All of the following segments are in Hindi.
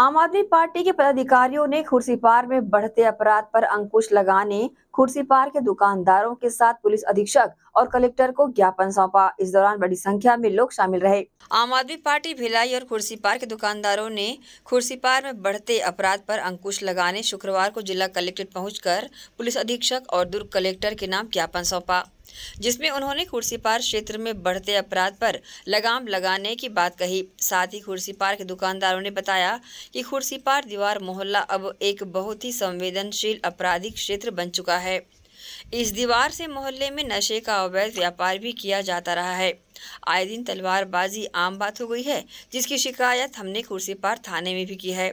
आम आदमी पार्टी के पदाधिकारियों ने खुर्सीपार में बढ़ते अपराध पर अंकुश लगाने खुर्सीपार के दुकानदारों के साथ पुलिस अधीक्षक और कलेक्टर को ज्ञापन सौंपा इस दौरान बड़ी संख्या में लोग शामिल रहे आम आदमी पार्टी भिलाई और खुर्सीपार के दुकानदारों ने खुर्सीपार में बढ़ते अपराध पर अंकुश लगाने शुक्रवार को जिला कलेक्ट्रेट पहुँच पुलिस अधीक्षक और दुर्ग कलेक्टर के नाम ज्ञापन सौंपा जिसमें उन्होंने खुर्सीपार क्षेत्र में बढ़ते अपराध पर लगाम लगाने की बात कही साथ ही खुर्सीपार के दुकानदारों ने बताया कि खुर्सीपार दीवार मोहल्ला अब एक बहुत ही संवेदनशील आपराधिक क्षेत्र बन चुका है इस दीवार से मोहल्ले में नशे का अवैध व्यापार भी किया जाता रहा है आए दिन तलवारबाजी आम बात हो गई है जिसकी शिकायत हमने कुर्सी पार थाने में भी की है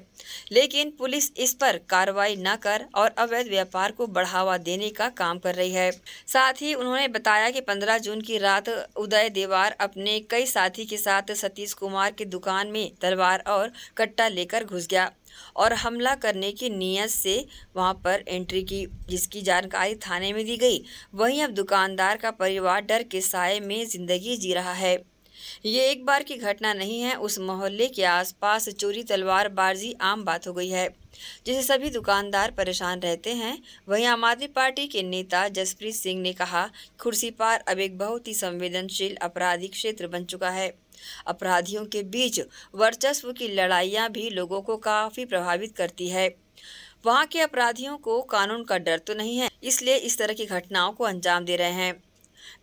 लेकिन पुलिस इस पर कार्रवाई न कर और अवैध व्यापार को बढ़ावा देने का काम कर रही है साथ ही उन्होंने बताया कि 15 जून की रात उदय देवार अपने कई साथी के साथ सतीश कुमार की दुकान में तलवार और कट्टा लेकर घुस गया और हमला करने की नीयत से वहां पर एंट्री की जिसकी जानकारी थाने में दी गई वहीं अब दुकानदार का परिवार डर के साय में जिंदगी जी जी रहा है ये एक बार की घटना नहीं है उस मोहल्ले के आसपास चोरी तलवार बाजी आम बात हो गई है जिसे सभी दुकानदार परेशान रहते हैं वहीं आम आदमी पार्टी के नेता जसप्रीत सिंह ने कहा खुर्सी पार अब एक बहुत ही संवेदनशील आपराधिक क्षेत्र बन चुका है अपराधियों के बीच वर्चस्व की लड़ाइयाँ भी लोगों को काफ़ी प्रभावित करती है वहाँ के अपराधियों को कानून का डर तो नहीं है इसलिए इस तरह की घटनाओं को अंजाम दे रहे हैं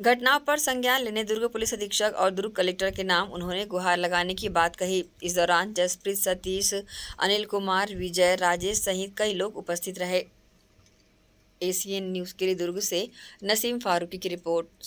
घटना पर संज्ञान लेने दुर्ग पुलिस अधीक्षक और दुर्ग कलेक्टर के नाम उन्होंने गुहार लगाने की बात कही इस दौरान जसप्रीत सतीश अनिल कुमार विजय राजेश सहित कई लोग उपस्थित रहे एसीएन न्यूज़ के लिए दुर्ग से नसीम फारूकी की रिपोर्ट